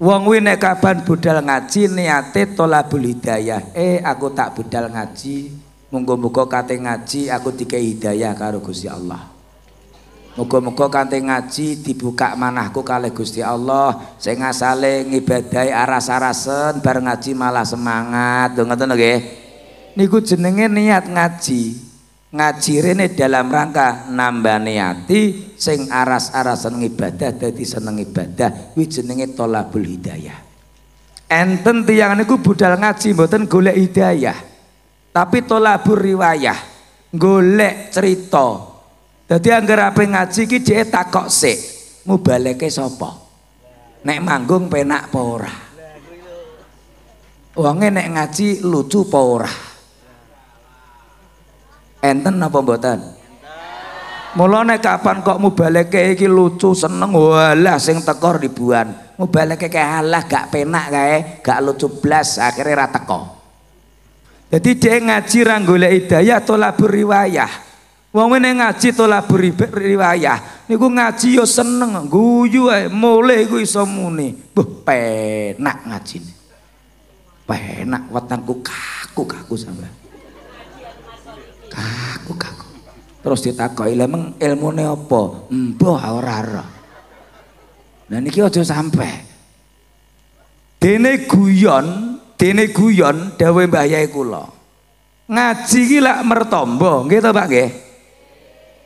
Wong kuwi nek kapan budal ngaji niate tolabul hidayah. Eh aku tak budal ngaji, muga-muga kate ngaji aku dikai hidayah karo Gusti Allah. Muga-muga kate ngaji dibuka manahku kali Gusti Allah, sing asale ngibadahi aras-arasen bar ngaji malah semangat. Ngoten lho nggih. Niku jenenge niat ngaji. ngaji rene dalam rangka nambah niati, sing aras-aras seneng ibadah dadi seneng ibadah kuwi jenenge tolabul hidayah enten tiang niku budal ngaji mboten golek hidayah tapi tolabul riwayah golek cerita dadi anggar apa ngaji ki dhek takok balik mubaleke sopo nek manggung penak apa ora wonge nek ngaji lucu apa enten apa mboten Mulai nek kapan kok mubaleke iki lucu seneng walah sing tekor ribuan mubaleke halah gak penak kae gak lucu blas akhirnya ra teko jadi dia ngaji ra hidayah tolabur Wong ini ngaji tolak beri riwayah. Niku ngaji yo seneng, guyu ae, mulai gue iso muni. Buh, penak ngaji, Penak wetanku kaku kaku sampean kaku kaku terus ditakoki lha ilmu neopo apa mbuh ora ora nah niki aja sampe dene guyon dene guyon dawuh Mbah Yai kula ngaji ki lak mertamba nggih to Pak nggih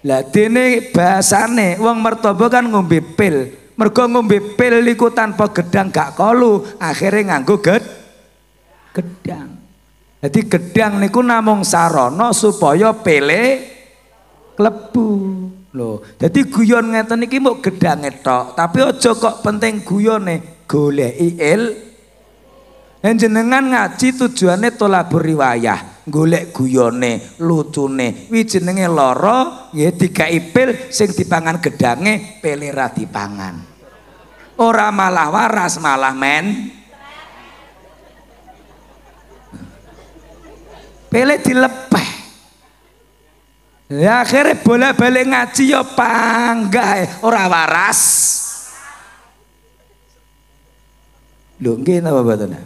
lah dene bahasane wong mertamba kan ngombe pil mergo ngombe pil iku tanpa gedang gak kolu akhirnya nganggo ged gedang jadi gedang niku namung Sarono supaya pele klebu. lo. jadi guyon ngeten niki mau gedang tok, tapi aja kok penting nih gule il. Jenengan ngaji tujuannya tolabur riwayah, golek guyone, lucune, wi jenenge lara nggih dikai pil sing dipangan gedange pele ratipangan. dipangan. Ora malah waras malah men. Pele dilepeh. Ya akhirnya boleh balik ngaji ya panggah eh. ora waras. Lho nggih apa mboten?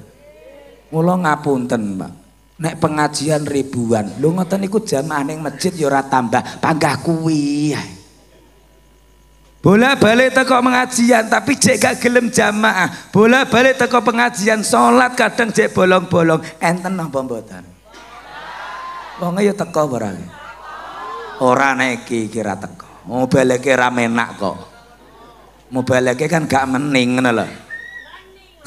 Mulu ngapunten, Pak. Nek pengajian ribuan, lho ngoten ikut jamaah neng masjid ya tambah, panggah kuwi. Eh. Bola-balik teko pengajian tapi cek gak gelem jamaah. Bola-balik teko pengajian solat kadang cek bolong-bolong. Enten napa mboten? Wonge ya teko ora. Ora neki kira teko. Mau baleke ra menak kok. Mau baleke kan gak mening ngono lho.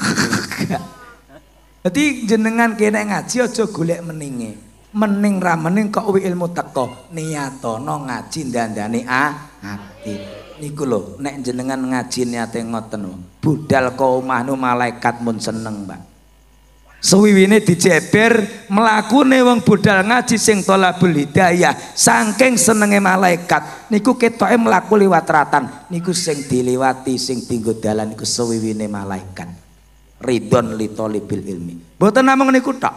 Dadi jenengan kene ngaji aja golek meninge. Mening ra mening kok kuwi ilmu teko. Niyatono ngaji a ah, ati. Niku lho nek jenengan ngaji niate ngoten. Budal kaumahnu malaikat mun seneng, Mbak. Sewiwine dijeber mlakune wong budal ngaji sing beli daya saking senenge malaikat niku ketoke mlaku liwat ratan niku sing diliwati sing dinggo dalan niku sewiwine malaikat ridon li bil ilmi boten namung niku tok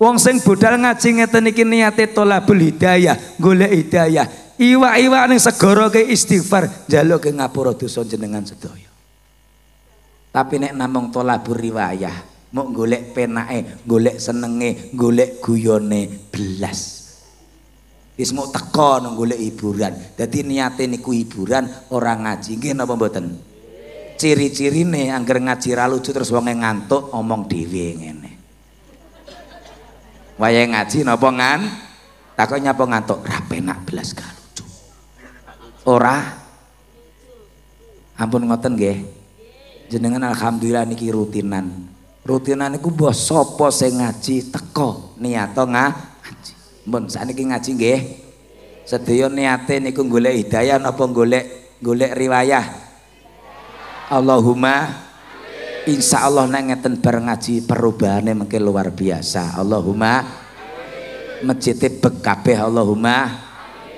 wong sing budal ngaji ngeten iki niate beli daya golek hidayah iwa iwak ning segara ke istighfar njaluk ke ngapura dosa jenengan sedaya tapi nek namung tolabur riwayah mau golek penae, golek senenge, golek guyone belas. Is mau teko mau golek hiburan. Jadi niate niku hiburan ngaji. Nggih napa mboten? Ciri-cirine angker ngaji ra lucu terus wonge ngantuk omong dhewe ngene. Waya ngaji nopo ngan? Takonya nyapa ngantuk? Ra belas gak lucu. Ora Ampun ngoten nggih. Jenengan alhamdulillah niki rutinan rutinan niku mbah sapa sing ngaji teko niato ngaji. Mun sakniki ngaji nggih. Sedaya niate niku golek hidayah napa golek golek riwayah. Allahumma Insya Allah nangeten bareng ngaji perubahannya mungkin luar biasa. Allahumma masjid e bekabeh Allahumma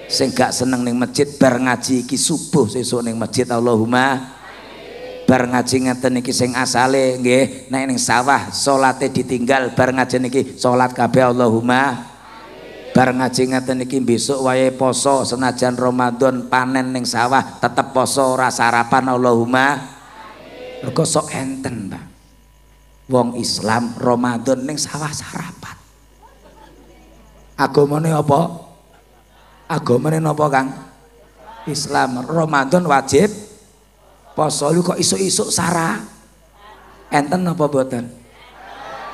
sing seneng neng masjid bar ngaji ki subuh sesuk neng masjid Allahumma bar ngaji ngeten iki sing asale nggih nek ning sawah salate ditinggal bar ngaji niki salat kabeh Allahumma bar ngaji ngeten iki besok wae poso senajan Ramadan panen ning sawah tetep poso ora sarapan Allahumma Rego sok enten, Pak. Wong Islam Ramadan ning sawah sarapan. Agamane opo Agamane nopo Kang? Islam Ramadan wajib Poso lu kok isuk-isuk sara? Enten apa boten?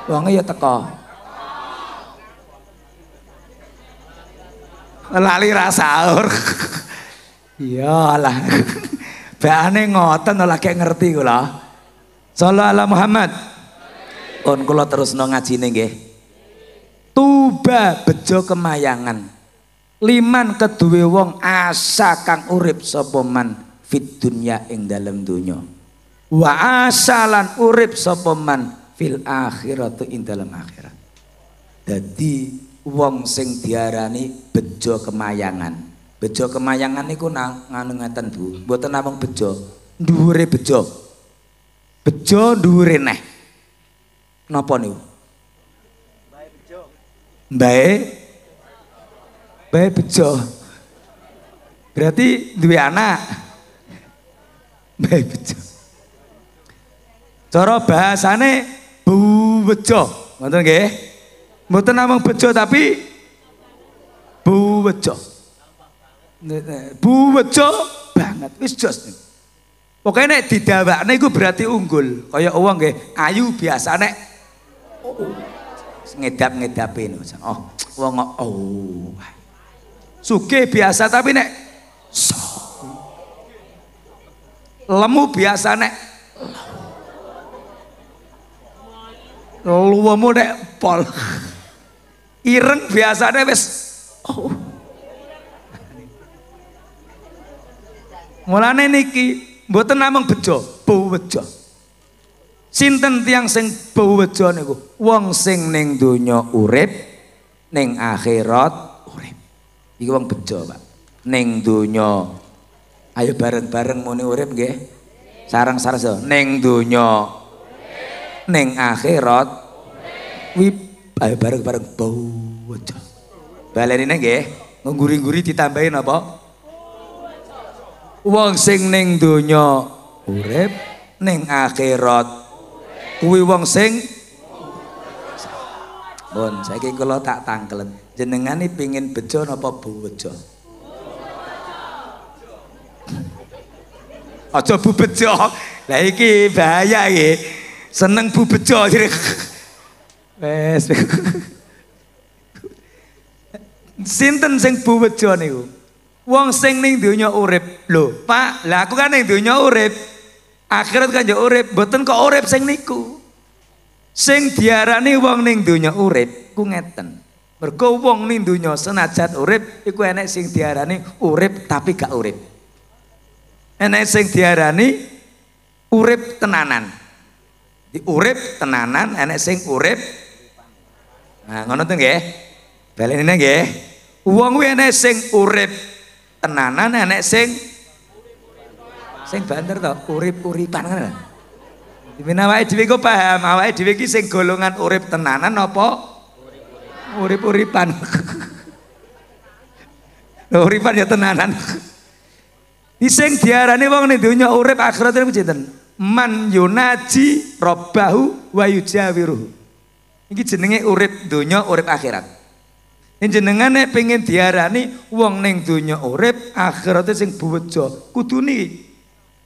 Wangi ya teko. Lali ra Iya lah. Bahane ngoten lah kayak ngerti gula. Solo ala Muhammad. On kula terusno ngajine nggih. Tuba bejo kemayangan. Liman kedue wong asa kang urip sopoman. man fit dunya ing dalam dunya wa asalan urip sapa man fil akhirat ing dalam akhirat dadi wong sing diarani bejo kemayangan bejo kemayangan niku nang nganu ngaten Bu mboten namung bejo dhuwure bejo bejo dhuwure neh napa niku Bae bejo Bae mbae bejo berarti duwe anak Mbah Bejo. Cara bahasane Bu Bejo, ngoten nggih. Mboten namung Bejo tapi Bu Bejo. Bu Bejo banget wis jos. Pokoknya nek didawakne iku berarti unggul. Kaya uang nggih, ayu biasa nek oh, ngedap-ngedapin. Oh, wong oh. Sugih biasa tapi nek so lemu biasane luwemu nek pol ireng biasane wis oh. mulane niki mboten namung bejo bejo sinten tiang sing bejo niku wong sing ning donya urip ning akhirat urip iki wong bejo Pak ning donya ayo bareng-bareng muni urip nggih sarang sarso ning donya ning akhirat wip ayo bareng-bareng bawaca balenine nggih ngguri-nguri ditambahin apa wong sing ning donya urip ning akhirat kuwi wong sing bon. saiki kalau tak tangkelen ini pingin bejo apa bejo aja bejo lah iki bahaya iki seneng bubejo jadi wes sinten sing bejo niku wong sing ning donya urip lho Pak lah aku kan ning donya urip akhirat kan yo urip mboten kok urip sing niku sing diarani wong ning donya urip ku ngeten mergo wong ning donya senajan urip iku enek sing diarani urip tapi gak urip Enek sing diarani urip tenanan. Di urip tenanan enek sing urip Nah, ngono tuh nggih. Balene nggih. Wong kuwi enek sing urip tenanan enek sing sing banter to, urip-uripan kan. dimana awake dhewe kok paham, awake dhewe iki sing golongan urip tenanan apa urip-uripan. Urip-uripan ya tenanan. Iseng diarani wong ning donya urip akhirat niku cinten. Man yunaji robbahu wa yujawiruhu. Iki jenenge urip donya, urip akhirat. jenengan jenengane pengen diarani wong ning donya urip, akhirate sing buweja. Kudu niki.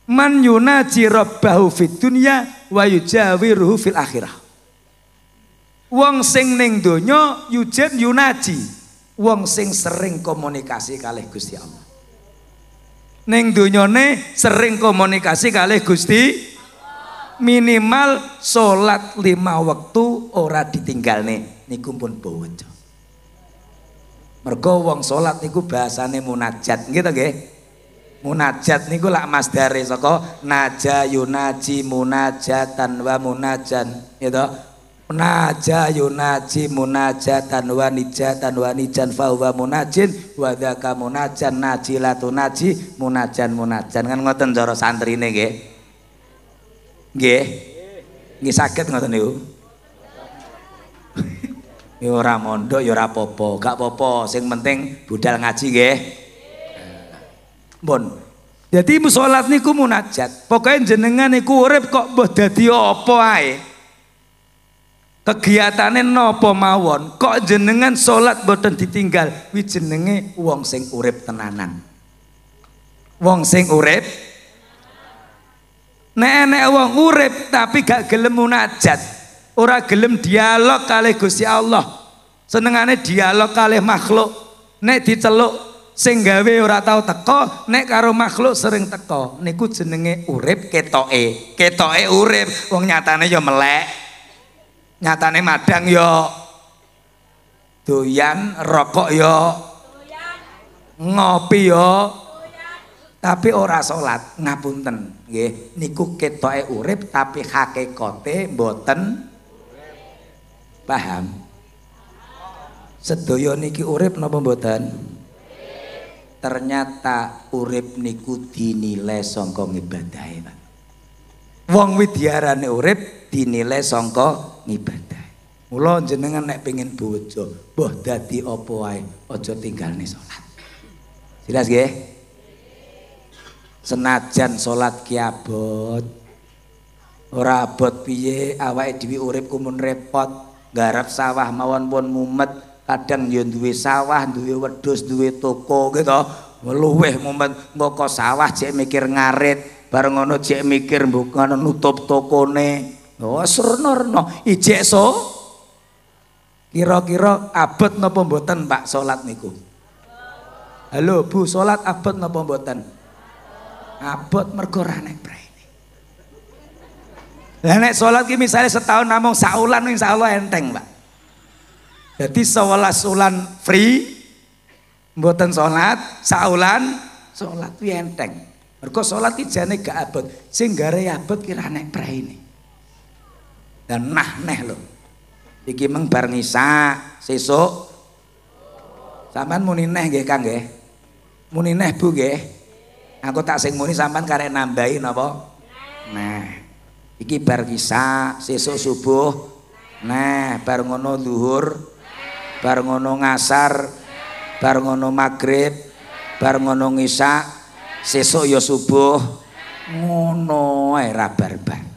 Man yunaji robbahu fid dunya wa yujawiruhu fil akhirah. Wong sing ning donya yujib yunaji. Wong sing sering komunikasi kalih Gusti Allah. Neng dunyone sering komunikasi kali Gusti minimal sholat lima waktu ora ditinggal nih niku pun bojo mergo wong sholat niku bahasane munajat gitu nggih munajat niku lak masdare saka naja yunaji munajatan wa munajan gitu Naja yunaji munaja wa nijatan wa nijan fahuwa munajin wa dhaka munajan najilatu naji munajan munajan kan ngoten cara santrine nggih. ge Nggih ngoten yu yura mondo yura popo gak popo sing penting budal ngaji nggih. bon. Jadi musolat niku munajat. Pokoknya jenengan niku urip kok boh dadi opo ae kegiatannya nopo mawon kok jenengan sholat boten ditinggal wi jenenge wong sing urip tenanan wong sing urep, nenek wong urip tapi gak gelem munajat ora gelem dialog kali Gusti Allah senengane dialog kali makhluk nek diceluk sing gawe ora tau teko nek karo makhluk sering teko niku jenenge urip ketoke ketoke urep. wong nyatane ya melek nyatane madang yo doyan rokok yo ngopi yo tapi ora salat ngapunten nggih niku ketoke urip tapi hakikate mboten paham sedaya niki urip napa mboten ternyata urip niku dinilai sangka ngibadahe Pak wong widiarane urip dinilai sangka ngibadah. Mula jenengan nek pengin bojo, mbah dadi apa wae, aja tinggalne salat. silas nggih? Senajan salat kiabot abot, ora abot piye awake dhewe uripku mun repot, garap sawah mawon pun mumet, kadang yo duwe sawah, duwe wedhus, duwe toko nggih to. Luweh mumet mboko sawah cek mikir ngarit, bareng ngono cek mikir mbok nutup tokone. Oh, surno-rno ijek so. Kira-kira abot no pembuatan Pak solat niku? Halo Bu, solat abot no pembuatan Abot mergo ra nek praene. Lah nek salat ki misale setahun namung saulan insyaallah enteng, Pak. Jadi sewelas ulan free mboten salat, saulan salat kuwi enteng. Mergo salat ki jane gak abot, sing gare abot kira ra nek ini dan nah neh lho. Iki meng bar ngisa sesuk. Sampean muni neh nggih Kang nggih. Muni neh Bu nggih. Aku tak sing muni sampean karek nambahi napa? Nah. Iki bar ngisa sesuk subuh. Nah, bar ngono zuhur. Bar ngono ngasar. Bar ngono magrib. Bar ngono ngisa. Sesuk ya subuh. Ngono ae rabar-bar.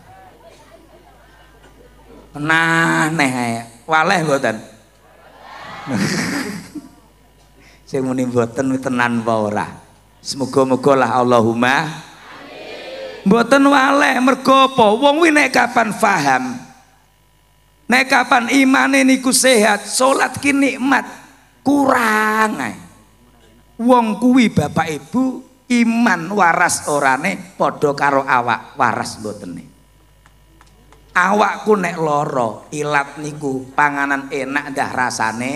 Nah, neh waleh mboten. Sing muni mboten tenan apa ora. Semoga-moga lah Allahumma Mboten waleh mergo apa? Wong kuwi nek kapan faham, nek kapan imane niku sehat, salat ki nikmat kurang ae. Wong kuwi Bapak Ibu iman waras orane padha karo awak waras nih. awakku nek loro ilat niku panganan enak dah rasane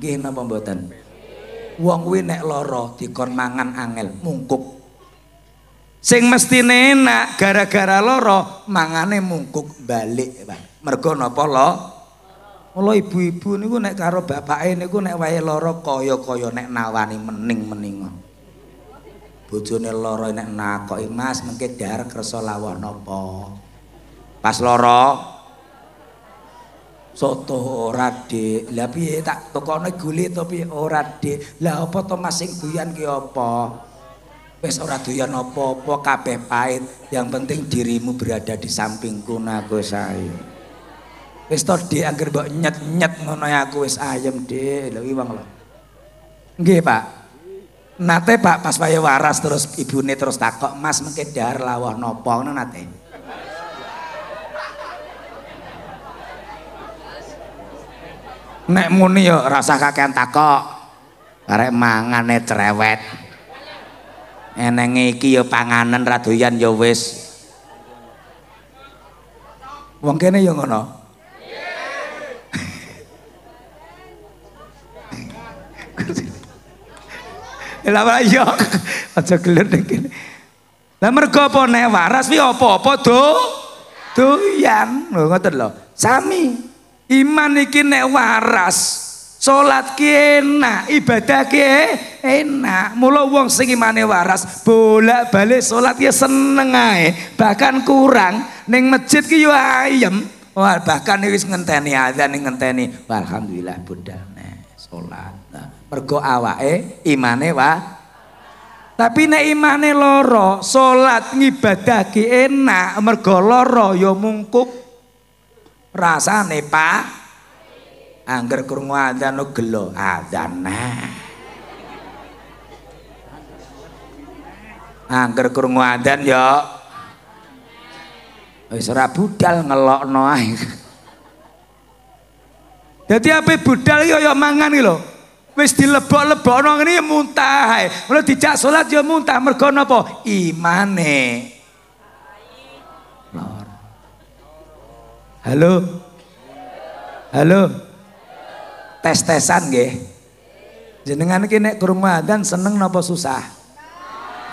gini apa mboten wong kuwi nek loro dikon mangan angel mungkuk sing mesti enak gara-gara loro mangane mungkuk balik Pak mergo napa lo Mula ibu-ibu niku nek karo bapake niku nek wae loro kaya-kaya nek nawani mening-mening. Bojone loro nek nakoki Mas mengke dar kersa lawuh napa. Pas loro soto ora dik. Lah piye tak tokone gule to piye ora dik. Lah apa to Mas sing doyan ki apa? Wis ora doyan apa-apa kabeh pahit. Yang penting dirimu berada di sampingku nago saya. Wis to dik anggere mbok nyet-nyet ngono ya aku wis ayem dik. Lha wong lho. Nggih, Pak. Nate Pak pas waya waras terus ibune terus takok, "Mas mengke dahar lawah napa?" ngono nate. nek muni yo rasah kakean takok arek mangane cerewet enenge iki yo panganan radoyan yo wis wong kene yo ngono Lha ora yo. Aja gelem ning kene. Lah mergo apa nek waras piye apa-apa do? Doyan. Lho ngoten lho. Sami. Iman iki nek waras, salat ki enak, ibadah ki e-, enak. Mula wong sing imane waras, bolak-balik salat ya seneng ae, bahkan kurang ning masjid ki yo ayem. Wah, bahkan wis ngenteni azan ngenteni. Alhamdulillah nek salat. Nah, mergo awake imane wa Tapi nek imane loro, salat ki enak, mergo loro yo ya mungkuk rasane Pak angger krungu adzan lo gelo adzan angger krungu adzan yo wis ora budal ngelokno ae dadi ape budal yo mangan iki lho wis dilebok-lebokno ngene muntah ae mulo dijak salat yo muntah mergo napa imane Lah Halo? Halo? Tes-tesan nggih. Jenengan iki nek krungu adzan seneng napa susah?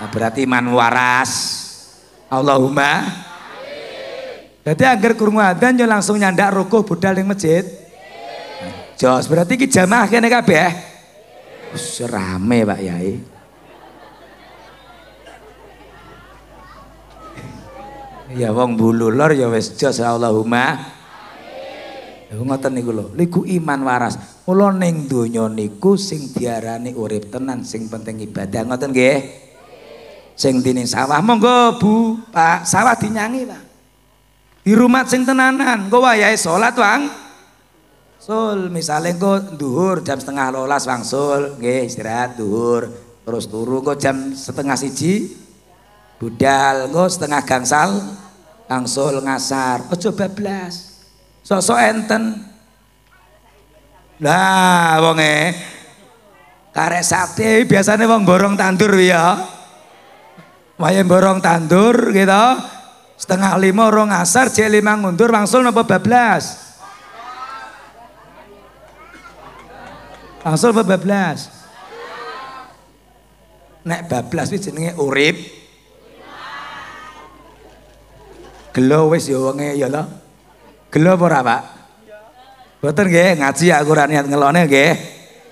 Nah, berarti iman waras. Allahumma Jadi agar krungu adzan yo langsung nyandak rukuh budal ning masjid. Nah, jos, berarti iki jamaah kene kabeh. rame, Pak Yai. Ya wong bulu lor ya wis jasa Allahumma. Amin. Ya, ngoten niku lho, niku iman waras. Mula ning donya niku sing diarani urip tenan, sing penting ibadah. Ngoten nggih? Sing dini sawah monggo Bu, Pak, sawah dinyangi, Pak. Di rumah sing tenanan, engko wayahe salat, Wang. Sul, misalnya engko duhur jam setengah lolas wangsul, nggih istirahat duhur, terus turu engko jam setengah siji budal nggo setengah gangsal langsung ngasar ojo bablas sosok enten lah wonge karek sate biasanya wong borong tandur ya wayang borong tandur gitu setengah lima orang asar c lima ngundur langsung nopo bablas langsung nopo bablas nek bablas itu jenenge urip Gelo wis ya wonge ya lho. Gelo apa ora, Pak? Mboten nggih, ngaji aku ora niat ngelone nggih.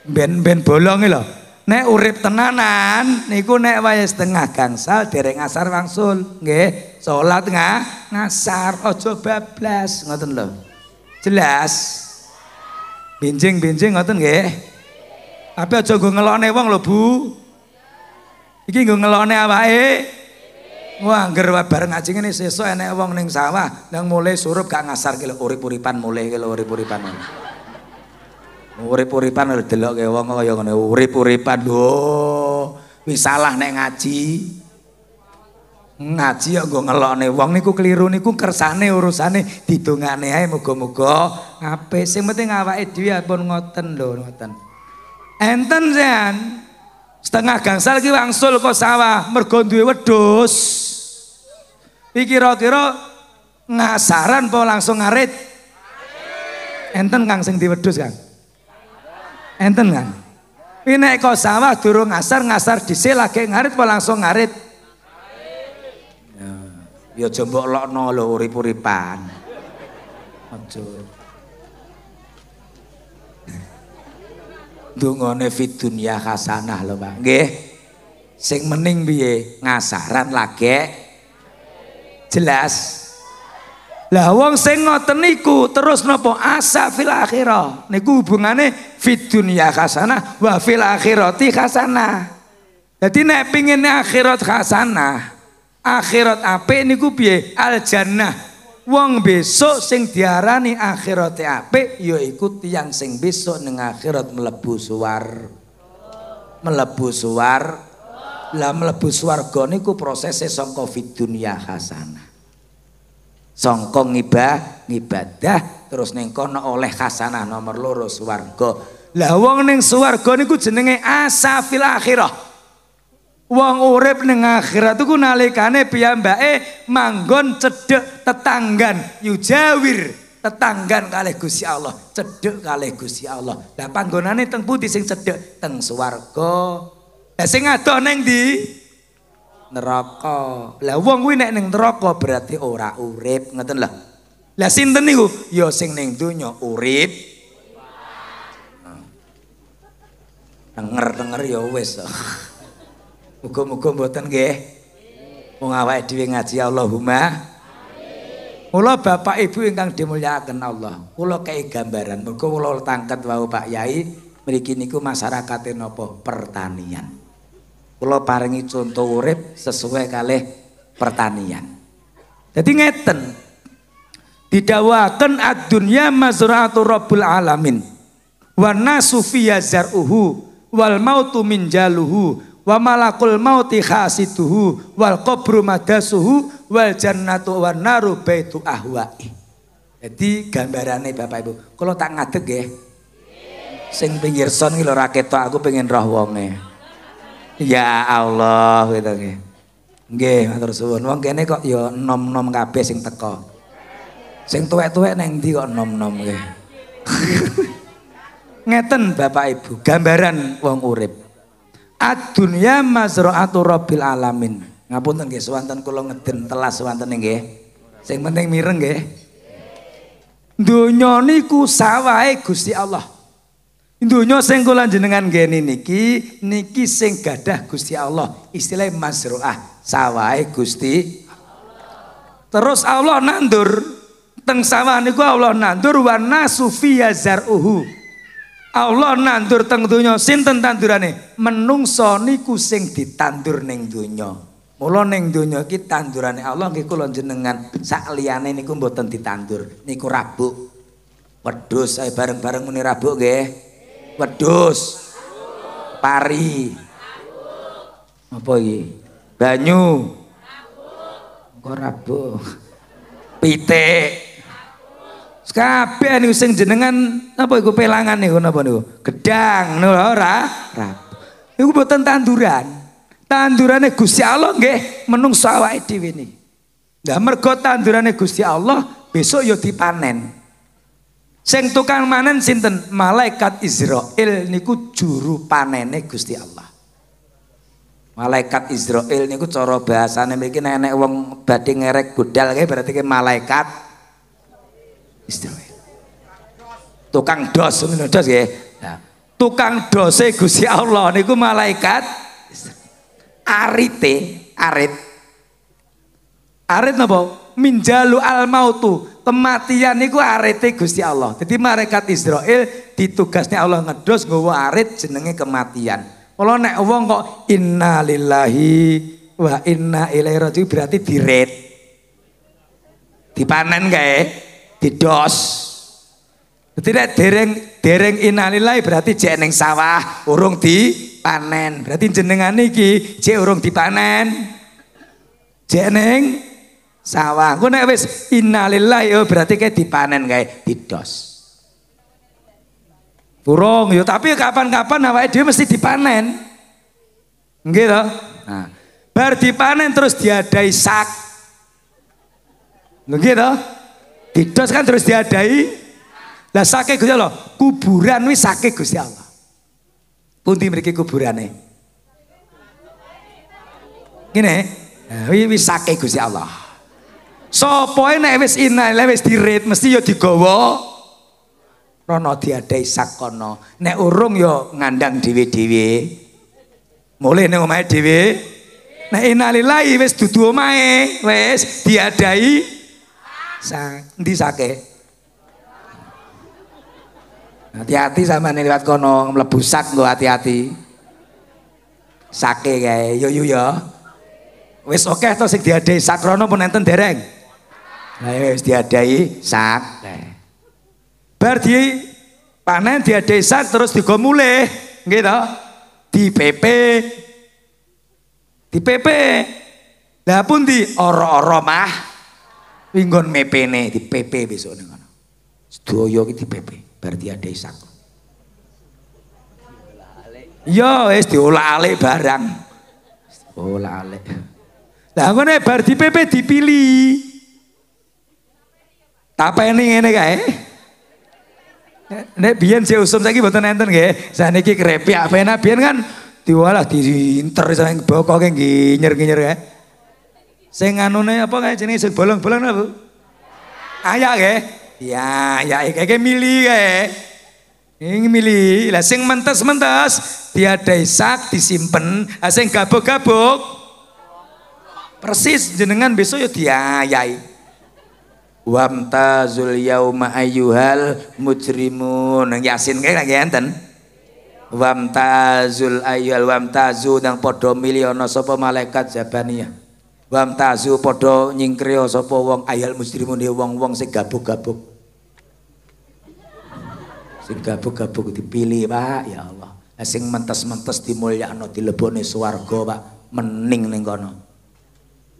Ben-ben bolong lho. Nek urip tenanan niku nek waya setengah gangsal dereng asar wangsul, nggih. Salat ngah ngasar aja bablas, ngoten lho. Jelas. Binjing-binjing ngoten nggih. Tapi aja nggo ngelone wong lho, Bu. Iki nggo ngelone awake. Wah, anggar wabar ngaji ngene seso enek wong ning sawah, yang mulai surup gak ngasar gila, urip-uripan mulai gila, urip-uripan Urip-uripan udah ke wong, kaya ngene urip-uripan, oh, wis salah nek ngaji. Ngaji kok gue ngelok wong niku keliru niku kersane urusane didungane ae muga-muga ngapa sing penting awake dhewe pun ngoten lho ngoten. Enten sean, Setengah gangsal lagi wangsul kok sawah mergo wedus wedhus. Iki kira ngasaran po langsung ngarit? Enten Kang sing wedus kan Enten kan? Ini nek kok sawah durung ngasar ngasar dhisik lagi ngarit po langsung ngarit. Ya, ya jombok lokno lho urip-uripan. Aja. dungane fid dunya hasanah lho Pak nggih sing mening piye ngasaran lagi jelas lah wong sing ngoten niku terus nopo asa fil akhirah. Niku hubungane fid dunya hasanah wa fil akhirati hasanah. Jadi nek pingin akhirat hasanah, akhirat apa niku piye? Al jannah wong besok sing diarani akhirat e apik ya iku tiyang sing besok ning akhirat mlebu suwar mlebu suwar lah mlebu swarga niku prosese saka dunia hasanah songko ngibah ngibadah terus ning kono oleh hasanah nomor loro swarga lah wong ning swarga niku jenenge asafil akhirah Wong urip ning akhirat iku nalikane piyambake manggon cedhek tetanggan yujawir tetanggan kalih Gusti Allah, cedhek kalih Gusti Allah. Lah panggonane teng pundi sing cedhek teng swarga. Lah sing adoh ning ndi? Neraka. Lah wong kuwi nek ning neraka berarti ora urip, ngoten lho. Lah sinten niku? Ya sing ning donya urip. Denger-denger ya wis. Muga-muga mboten nggih. Wong awake dhewe ngaji Allahumma. Mula Bapak Ibu ingkang dimulyakaken Allah, kula kei gambaran. Muga kula tangket wau Pak Yai, mriki niku masyarakate napa pertanian. Kula paringi conto urip sesuai kalih pertanian. Jadi ngeten. Didawaken ad-dunya mazra'atu Rabbul alamin. Wa nasu fi yazruhu wal mautu min jaluhu wa malakul mauti khasituhu wal qabru madasuhu wal jannatu wan naru baitu ahwa'i jadi gambarannya Bapak Ibu kalau tak ngadeg ya sing pinggir son iki raketo aku pengen roh wonge ya Allah gitu nggih nge matur suwun wong kene kok ya nom-nom kabeh sing teko sing tuwek-tuwek neng di kok nom-nom nggih ngeten Bapak Ibu gambaran wong urip ad dunya mazra'atu robbil alamin ngapunten nggih swanten kula ngeden telas wonten nggih sing penting mireng nggih donya niku sawahe Gusti Allah donya sing kula jenengan ngene niki niki sing gadah Gusti Allah istilah mazra'ah sawahe Gusti terus Allah nandur teng sawah niku Allah nandur wa nasufiya zar'uhu Allah nandur teng donya sinten tandurane? Menungso niku sing ditandur ning donya. Mula ning donya iki tandurane Allah nggih kula jenengan sak liyane niku mboten ditandur. Niku rabuk. Wedhus ae bareng-bareng muni rabuk nggih. Wedhus. Pari. Apa iki? Banyu. Rabuk. Kok rabuk? Pitik. Kabeh niku sing jenengan apa iku pelangan niku napa niku? Gedang niku ora ora. Iku boten tanduran. Tandurane Gusti Allah nggih menungso awake dhewe niki. Lah mergo tandurane Gusti Allah besok yo ya panen. Seng tukang manen sinten? Malaikat Israel niku juru panen panene Gusti Allah. Malaikat Israel niku cara bahasane mriki nenek wong badhe ngerek budal kae berarti ke malaikat Israel. Tukang dos, dos ya. tukang nah, tukang dose Gusti Allah niku malaikat arite, arit. Arit napa? Minjalu al mautu. Kematian niku arite Gusti Allah. Jadi malaikat Israel ditugasnya Allah ngedos gue arit jenenge kematian. Kalau nek wong kok inna lillahi wa inna ilaihi rajiun berarti diret. Dipanen kae didos. Tidak dereng dereng inalilai berarti jek sawah urung dipanen. Berarti jenengan iki jek urung dipanen. Jek ning sawah. Engko nek wis innalillahi yo oh, berarti kayak dipanen kayak didos. Urung yo ya, tapi kapan-kapan awake dhewe mesti dipanen. Nggih to? Nah, bar dipanen terus diadai sak. Nggih to? Didos kan terus diadai. Lah sake Gusti Allah, kuburan wis sake Gusti Allah. Pundi mriki kuburane? Gini, eh, wis wis sake Gusti Allah. Sopo nek wis inale wis dirit mesti ya digawa rono diadai sakono. Nek urung ya ngandang dhewe-dhewe. Mulai nek omahe dhewe. Nek inalilahi wis dudu omahe, wis diadai. Sang di sake? Hati-hati sama nih lewat kono mlebu sak nggo hati-hati. Sake kae, yo yo yo. wes oke okay, to diadai sak rono pun enten dereng. Lah wis diadai sak. Bar di panen diadai sak terus digo mulih, nggih Di PP. Di PP. Lah pun di ora-ora mah. Winggon mepene di PP besok nih kan. Sedoyo gitu di PP, berarti ada isak. Yo iya, es diolah ale barang. Olah-alik. Lah ngene ya, bar di PP dipilih. Tapeni ngene kae. Nek biyen sih usum saiki mboten enten nggih. Saniki apa enak biyen kan diwalah diinter sampe bokok nggih ginyer ginyer kae. Sing anune apa kae jenenge sing bolong-bolong apa? Ayak ke? Ya, ya kayak milih kayak. Ini mili, Lah sing mentes-mentes diadai sak disimpen, lah sing gabuk-gabuk persis jenengan besok ya diayai. yau yauma ayyuhal mujrimun. Nang Yasin kae lagi enten. Wamtazul ayyuhal wamtazu nang padha milih ana sapa malaikat Jabaniyah. Wam tazu podo nyingkrio sopo wong ayal muslimun wong wong sing gabuk gabuk. Sing gabuk gabuk dipilih pak ya Allah. Sing mentes mentes dimulya no di lebone suwargo pak mening neng kono.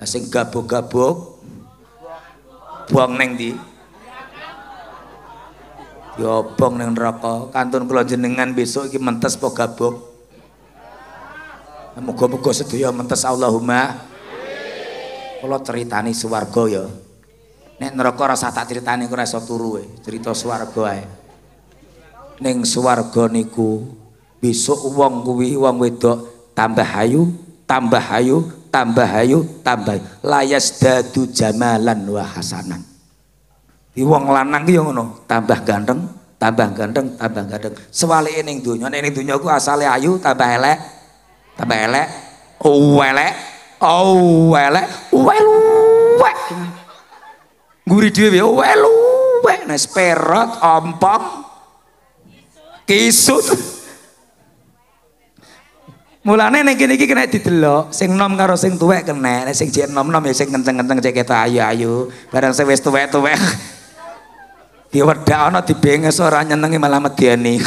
Sing gabuk gabuk buang neng di. Yobong neng rokok kantun kulo jenengan besok iki mentes po gabuk. Mugo-mugo sedaya mentes Allahumma. kula ceritani suwargo ya. Nek neraka rasa tak critani kok iso turu e, cerita suwargo. ae. Ning swarga niku besok wong kuwi wong wedok tambah ayu, tambah ayu, tambah ayu, tambah layas dadu jamalan wa hasanan. Di wong lanang ki ngono, tambah ganteng, tambah ganteng, tambah ganteng. Sewalike ning donya, ning donya ku asale ayu tambah elek, tambah elek, oh elek, Owelek, oh, weluwek. Guri dhewe ya, weluwek nes perot ompong kisut. Mulane nek kene iki kena didelok, sing nom karo sing tuwek kena, nek sing jek nom-nom ya sing kenceng-kenceng cek ketok ayu-ayu, bareng sing wis tuwek-tuwek diwedak ana dibenges ora nyenengi malah medeni.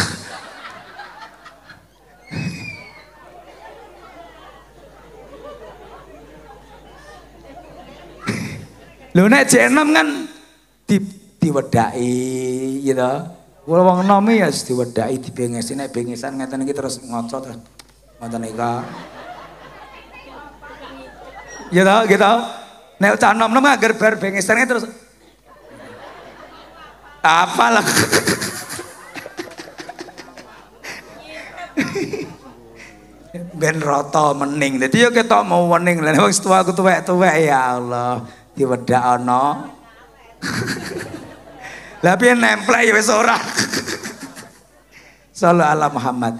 Lho nek jek 6 kan di diwedaki gitu. Kula wong enom ya diwedai, diwedaki dibengesi nek bengesan ngeten iki terus ngoco terus ngoten nika. Ya gitu. Nek cah enom-enom kan agar bar bengesan kan terus lah? ben roto mening. jadi ya kita mau mening lan wong aku tuwek-tuwek ya Allah diwedakno. Lah piye nempel ya wis ora. Sallu ala Muhammad.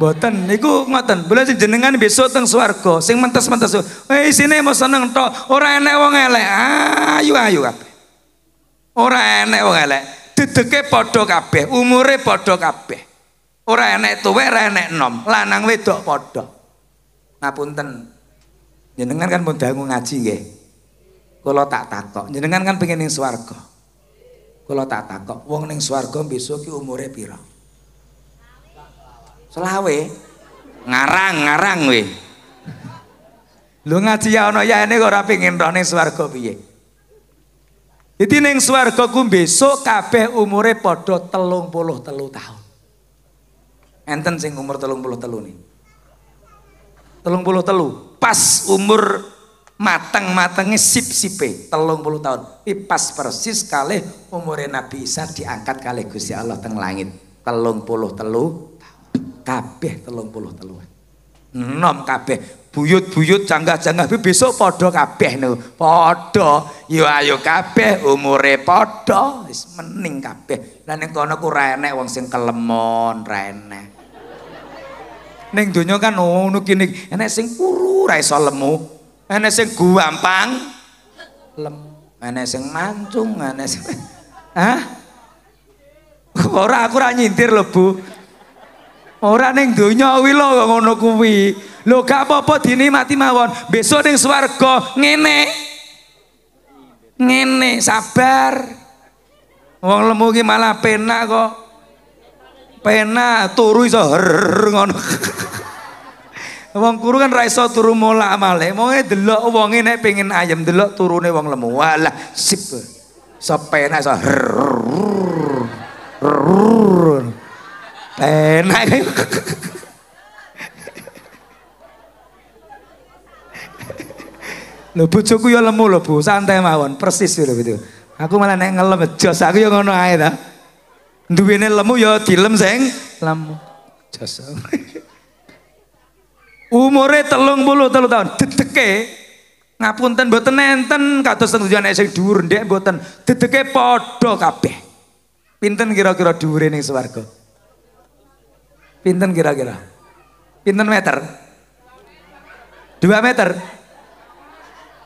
Boten niku ngoten. Bola jenengan besok teng swarga sing mentes-mentes. Eh sini mau seneng tok, ora enek wong elek. Ayo ah, ayo kabeh. Ora enek wong elek. Dedeke padha kabeh, umure padha kabeh. Ora enek tuwe, ora enek nom. Lanang wedok padha. Ngapunten. Jenengan kan mau dangu ngaji nggih. Kalau tak takok, jenengan kan pengen ning swarga. Kalau tak takok, wong ning swarga besok ki umure pira? Selawe. Ngarang-ngarang we. Lu ngaji ya ono ya ini kok ora pengin roh ning swarga piye? Jadi ning swarga ku besok kabeh umure padha 33 tahun. Enten sing umur 33 nih. 33 pas umur mateng matangnya sip-sipe telung puluh tahun pas persis kali umurnya Nabi Isa diangkat kali Gusti Allah teng langit telung puluh telu kabeh telung puluh teluh, enam kabeh buyut-buyut janggah. canggah besok podo kabeh nu podo yo ya, ayo kabeh umure podo wis mening kabeh dan yang kono ku wong sing kelemon rene. Neng ning donya kan oh, ngono enek sing kuru ray iso Ana sing guampang lem, ana sing mancung, ana sing Hah? Ora aku ora nyindir lho, Bu. Ora ning donya kuwi lho ngono kuwi. Lho gak apa-apa dinikmati mawon. Besok ning swarga ngene. Ngene, sabar. Wong lemu ki malah penak kok. Penak turu iso ngono. Wong kuru kan ra iso mola amale, mau Monge delok wonge nek pengen ayam delok turune wong lemu. Walah sip. Sepenak iso. Enak. ya lemu Bu, santai mawon, persis gitu. Aku malah neng ngelem jos aku ya ngono ae Duwene lemu ya dilem sing lemu. Jos umure telung puluh telung tahun ngapun ngapunten boten nenten kados teng tujuan sing dhuwur ndek boten dedeke padha kabeh pinten kira-kira dhuwure ning swarga pinten kira-kira pinten meter dua meter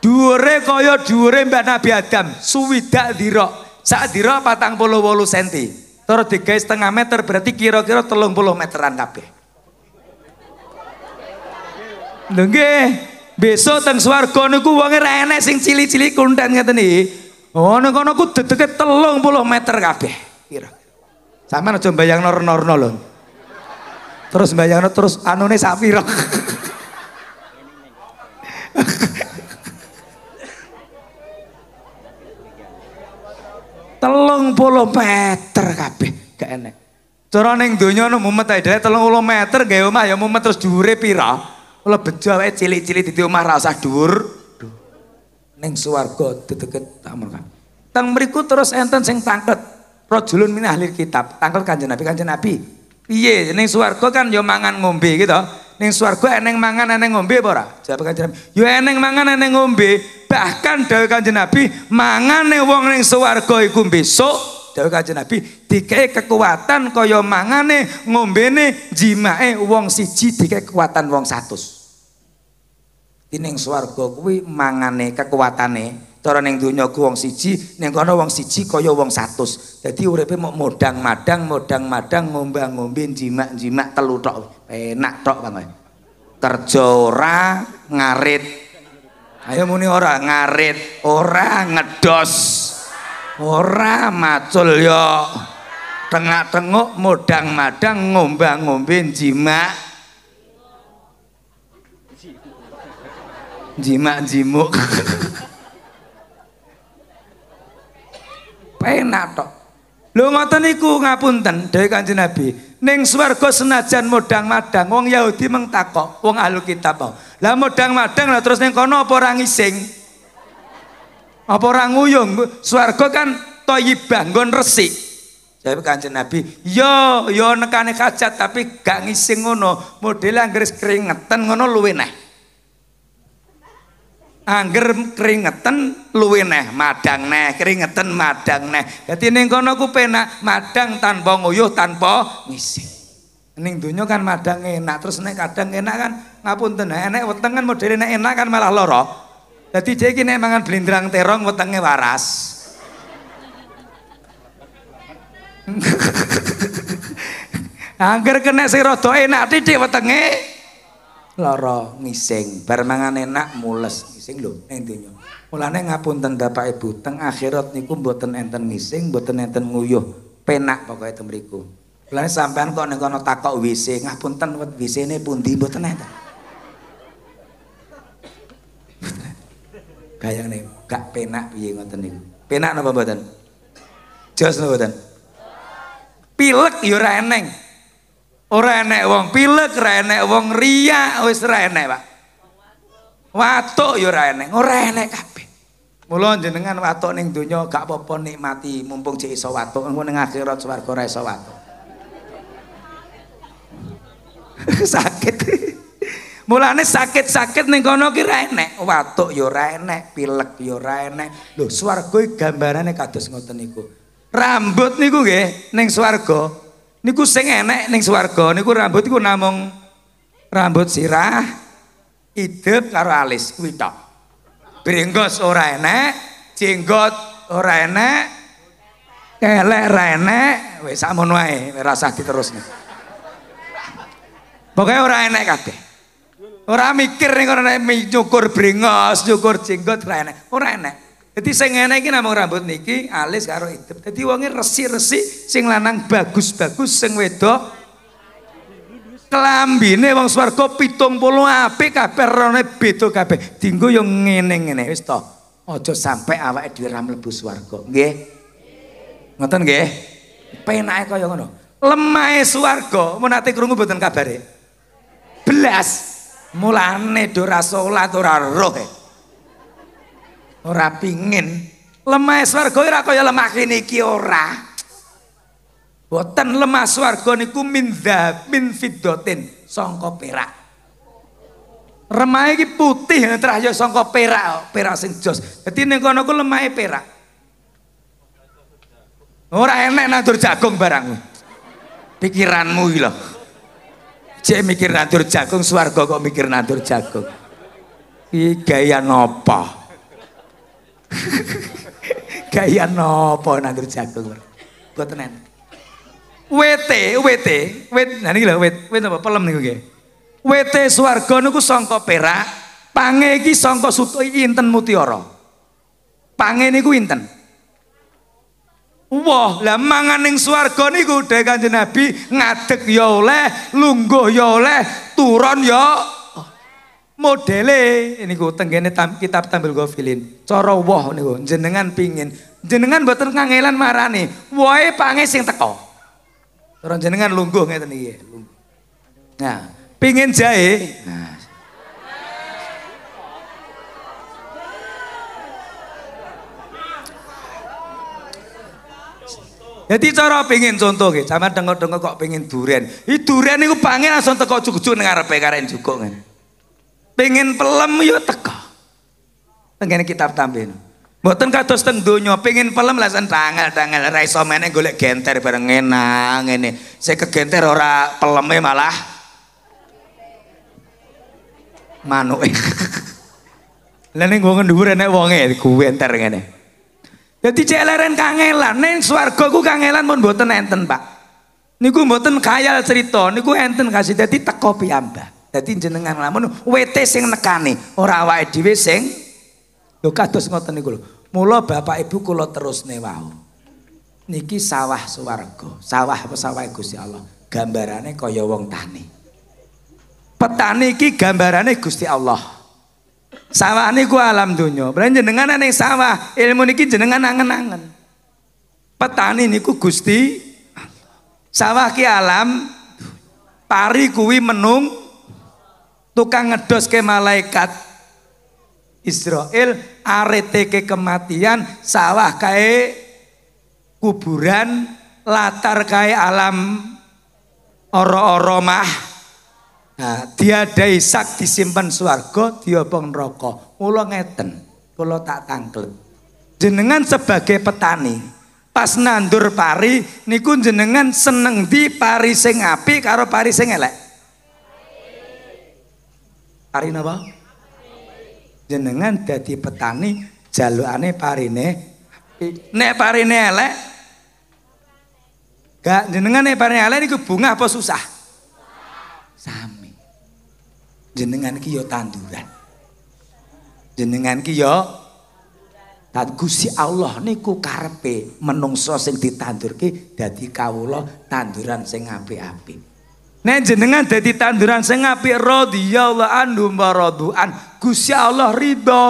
dhuwure kaya dhuwure Mbak Nabi Adam suwidak dirok saat dirok patang puluh wolu senti terus digawe setengah meter berarti kira-kira telung puluh meteran kabeh Nge, Besok teng suar niku wonge ra enek sing cili-cili kunten ngeten iki. Oh, oh, kono ku dedeke 30 meter kabeh. Kira. Sampeyan aja nor renorno lho. Terus mbayangno terus anune sak pira. telung puluh meter kabeh gak enek cara ning donya no mumet ae dhewe 30 meter gawe omah ya mumet terus dhuwure pira Lebejo awake cilik-cilik di omah ra usah dhuwur. Ning swarga dedeket kan. Teng mriku terus enten sing tangket. Rajulun min ahli kitab. Tangket Kanjeng Nabi, Kanjeng Nabi. Piye ning swarga kan yo mangan ngombe gitu. Ning swarga eneng mangan eneng ngombe apa ora? Jawab Kanjeng Nabi, yo eneng mangan eneng ngombe. Bahkan dawuh Kanjeng Nabi, mangane wong ning swarga iku besok dawuh Kanjeng Nabi dikei kekuatan kaya mangane ngombene eh wong siji dikei kekuatan wong 100 ning swarga kuwi mangane kekuatane cara ning donya ku wong siji ning kono wong siji kaya wong satu jadi uripe mau modang madang modang madang ngombang ngombe jimak jimak telu tok enak tok Kang kerja ora ngarit ayo muni ora ngarit ora ngedos ora macul yo tengak-tenguk modang-madang ngombang-ngombe jimak jimak-jimuk penak tok lho ngoten iku ngapunten dhewe kanjeng nabi ning swarga senajan modang-madang wong yahudi mengtakok wong ahli kitab lah modang-madang lah terus ning kono apa ora ngising Apa orang nguyung? Swarga kan toyib bangun resik. saya bukan Nabi, yo yo nekane kajat tapi gak ngisi ngono. Model anggere keringetan ngono luwe Angger keringetan luwe madang neh, keringetan madang neh. jadi ning kono ku penak madang tanpa nguyuh tanpa ngisi. Ning donya kan madang enak, terus nek kadang enak kan ngapun ngapunten, enek weteng kan model enak, enak kan malah loro Jadi dia ini mangan belindrang terong, wetenge waras. Angger kena si rodo enak titik wetenge. Loro ngising, bar mangan enak mules ngising lho ning dunya. Mulane ngapunten Bapak Ibu, teng akhirat niku mboten enten ngising, mboten enten nguyuh, penak pokoknya itu mriku. Mulane sampean kok ning kono takok WC, ngapunten wet WC-ne pundi mboten enten. Bayang nih, gak penak piye ngoten niku. Penak napa mboten? Jos napa mboten? Pilek ya ora eneng. Ora enek wong pilek, ora enek wong riya, wis ora enek, Pak. Watuk ya ora eneng ora enek kabeh. Mula jenengan watuk ning donya gak apa-apa nikmati mumpung jek iso watuk, engko ning akhirat swarga ora iso watuk. Sakit. Mulane sakit-sakit ning kono ki ra enek, watuk yo ora enek, pilek yo ora enek. Lho, swarga gambarane kados ngoten niku. Rambut niku nggih ning swarga. Niku sing enek ning swarga niku rambut iku namung rambut sirah, idep karo alis kuwi tok. Brenggos ora enek, jenggot ora enek, kelek ra enek, wis sakmono ae, ora usah diterusne. Pokoke ora enek kabeh. Ora mikir ning kono nyukur bringos, nyukur jenggot ora enak. Ora enak. Dadi sing enak iki namung rambut niki, alis karo hidung. Dadi wonge resi-resi, sing lanang bagus-bagus, sing wedok kelambine wong swarga 70 apik kabeh rene beda kabeh. Dinggo yo ngene-ngene wis to. Aja sampe awake dhewe ra mlebu swarga. Nggih. Ngoten nggih. Penake kaya ngono. Lemahe swarga, menate krungu mboten kabare. Belas. Mulane do ora ora roh. E. Ora pingin lemah swarga ora kaya lemah kene iki ora. Boten lemah swarga niku min dzabin fiddatin sangka perak. Remah iki putih ya, terahya sangka perak, oh, perak sing jos. Dadi ning kono ku lemahe perak. Ora enek nandur jagung barang, Pikiranmu iki Cek mikir nandur jagung, suarga kok mikir nandur jagung. Iki gaya nopo? gaya nopo nandur jagung? Gue tenen. WT, WT, Wt, nah ini lah Wt WT apa pelem nih gue. WT suarga niku songko perak, pange iki songko inten mutioro. Pange niku inten. Wah, lah mangan ning swarga niku dhek Kanjeng Nabi ngadeg ya oleh, lungguh ya oleh, turun ya modele niku tenggene tam, kitab gue feeling coro wah ku jenengan pingin, jenengan mboten marah marani, wae pange sing teko. orang jenengan lungguh ngeten iki. Nah, pingin jahe, nah Jadi cara pengen contoh gitu, sama dengar-dengar kok pengen durian. I durian itu pengen langsung teko cucu dengar apa karen juga kan. Pengen pelem yuk teko. Pengen kitab tambahin. Mboten kata teng dunyo, pengin pelem lasan tanggal-tanggal ra mana gue lek genter bareng ini. Saya ke genter ora peleme malah Manu Lain gue wong dhuwur wonge gue enter Jadi celeren kangelan, neng swargo ku kangelan pun buatan enten pak. Niku buatan kayal cerita, niku enten kasih jadi teko piyamba. Jadi jenengan lamun WT sing nekani, ora awak edw sing. Lo kados ngoten niku lo. Mula bapak ibu kulo terus newau. Niki sawah swargo, sawah apa sawah gusti Allah. Gambarannya kaya wong tani. Petani iki gambarannya gusti Allah. Sawah niku alam dunia. Berarti jenengan ning sawah, ilmu niki jenengan angen-angen. Petani niku Gusti Sawah ki alam pari kuwi menung tukang ngedos ke malaikat Israel arete ke kematian sawah kae kuburan latar kae alam oro-oro mah Nah, dia daisak disimpan dia diobong rokok, pulau ngeten, pulau tak tangkel. Jenengan sebagai petani, pas nandur pari niku jenengan seneng di pari sing api, karo pari sing elek. Pari napa? Jenengan jadi petani jalukane parine ne Nek parine elek gak jenengan nek parine elek niku bunga apa susah? Sama jenengan ki yo ya tanduran. Jenengan ki yo ya Dan gusi Allah niku karpe menungso sing ditandurke dadi lo tanduran sing api api Nek jenengan dadi tanduran sing apik radhiyallahu anhu maraduan, Gusti Allah ridho.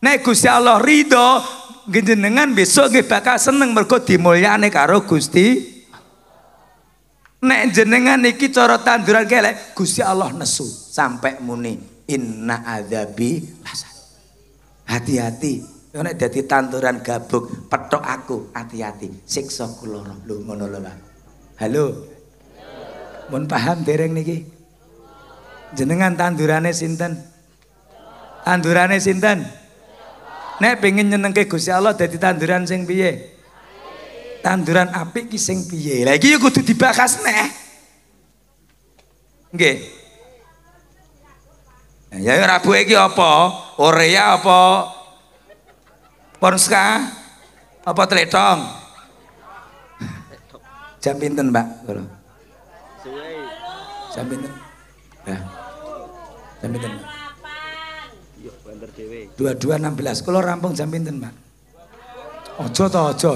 Nek Gusti Allah ridho, jenengan besok nggih bakal seneng mergo dimulyakne karo Gusti. Nek jenengan niki cara tanduran kelek, Gusti Allah nesu sampai muni inna adabi lasat. Hati-hati. Nek jadi tanturan gabuk, petok aku, hati-hati. Siksa kuloro lu ngono lho, Halo. mau paham dereng niki? Jenengan tandurane sinten? Tandurane sinten? Nek pengen nyenengke Gusti Allah jadi tanduran sing piye? Tanduran api ki sing piye? yuk iki kudu dibahas neh. Nggih. Ya Rabu iki apa? Orea apa? Ponska? Apa tletong? Jam pinten, Mbak? kalau Jam pinten? Ya. Jam pinten? dua banter dhewe. 22.16. Kalau rampung jam pinten, Mbak? Ojo to, ojo.